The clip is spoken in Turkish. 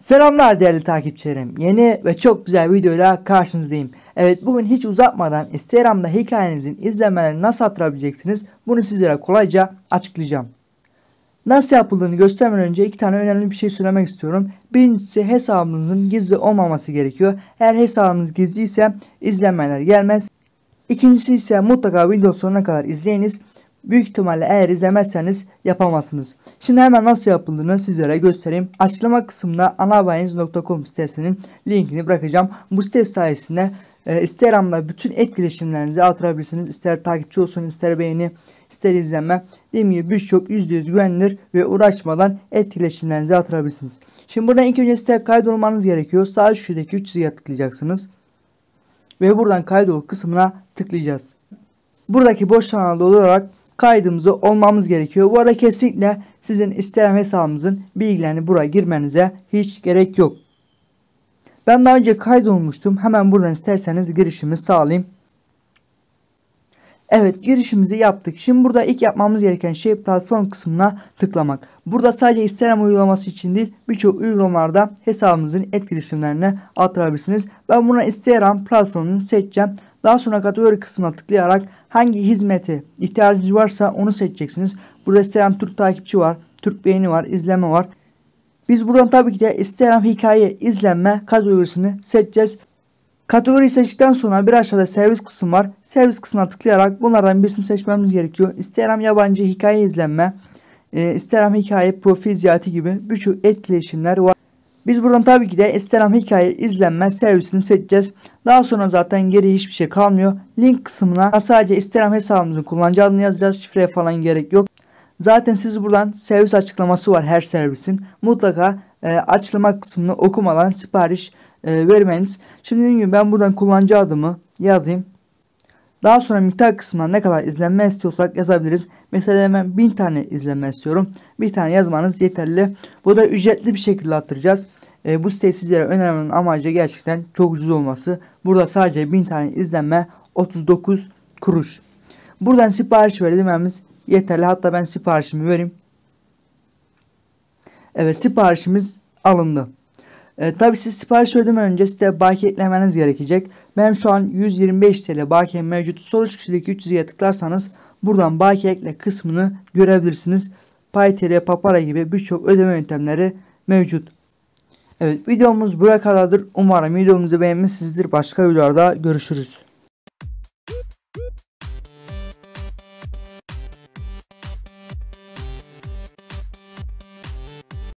Selamlar değerli takipçilerim. Yeni ve çok güzel videoyla karşınızdayım. Evet bugün hiç uzatmadan Instagram'da hikayenizin izlenmelerini nasıl attırabileceksiniz bunu sizlere kolayca açıklayacağım. Nasıl yapıldığını göstermeden önce iki tane önemli bir şey söylemek istiyorum. Birincisi hesabınızın gizli olmaması gerekiyor. Eğer hesabınız gizli ise izlenmeler gelmez. İkincisi ise mutlaka video sonuna kadar izleyiniz. Büyük ihtimalle eğer izlemezseniz yapamazsınız. Şimdi hemen nasıl yapıldığını sizlere göstereyim. Açıklama kısmında anabayiniz.com sitesinin linkini bırakacağım. Bu site sayesinde e, Instagram'da bütün etkileşimlerinizi artırabilirsiniz. İster takipçi olsun, ister beğeni, ister izlenme. Dediğim gibi birçok %100 güvenilir ve uğraşmadan etkileşimlerinizi artırabilirsiniz. Şimdi buradan ilk önce siteye kaydolmanız gerekiyor. Sağ üst köşedeki 3 çizgiye tıklayacaksınız. Ve buradan kaydol kısmına tıklayacağız. Buradaki boş alanı olarak kaydımızı olmamız gerekiyor. Bu arada kesinlikle sizin Instagram hesabınızın bilgilerini buraya girmenize hiç gerek yok. Ben daha önce kaydolmuştum. Hemen buradan isterseniz girişimi sağlayayım. Evet girişimizi yaptık. Şimdi burada ilk yapmamız gereken şey platform kısmına tıklamak. Burada sadece Instagram uygulaması için değil birçok uygulamalarda hesabımızın etkileşimlerine aktarabilirsiniz. Ben buna Instagram platformunu seçeceğim. Daha sonra kategori kısmına tıklayarak hangi hizmete ihtiyacınız varsa onu seçeceksiniz. Burada Instagram Türk takipçi var, Türk beğeni var, izleme var. Biz buradan tabii ki de Instagram hikaye izlenme kategorisini seçeceğiz. Kategori seçtikten sonra bir aşağıda servis kısım var. Servis kısmına tıklayarak bunlardan birisini seçmemiz gerekiyor. İsteyelim yabancı hikaye izlenme, e, hikaye profil ziyareti gibi birçok etkileşimler var. Biz buradan tabii ki de isteyelim hikaye izlenme servisini seçeceğiz. Daha sonra zaten geri hiçbir şey kalmıyor. Link kısmına sadece isteyelim hesabımızın kullanıcı adını yazacağız. Şifreye falan gerek yok. Zaten siz buradan servis açıklaması var her servisin. Mutlaka e, açıklama kısmını okumadan sipariş e, vermeniz. Şimdi dediğim gibi ben buradan kullanıcı adımı yazayım. Daha sonra miktar kısmına ne kadar izlenme istiyorsak yazabiliriz. Mesela ben 1000 tane izlenme istiyorum. Bir tane yazmanız yeterli. Bu da ücretli bir şekilde attıracağız. E, bu site sizlere önermenin amacı gerçekten çok ucuz olması. Burada sadece 1000 tane izlenme 39 kuruş. Buradan sipariş verilmemiz yeterli. Hatta ben siparişimi vereyim. Evet siparişimiz alındı. E, tabii siz sipariş vermeden önce siteye baki eklemeniz gerekecek. Ben şu an 125 TL baki mevcut. Sol üst köşedeki 300'ye tıklarsanız buradan baki ekle kısmını görebilirsiniz. PayTR, Papara gibi birçok ödeme yöntemleri mevcut. Evet videomuz buraya kadardır. Umarım videomuzu beğenmişsinizdir. Başka videolarda görüşürüz.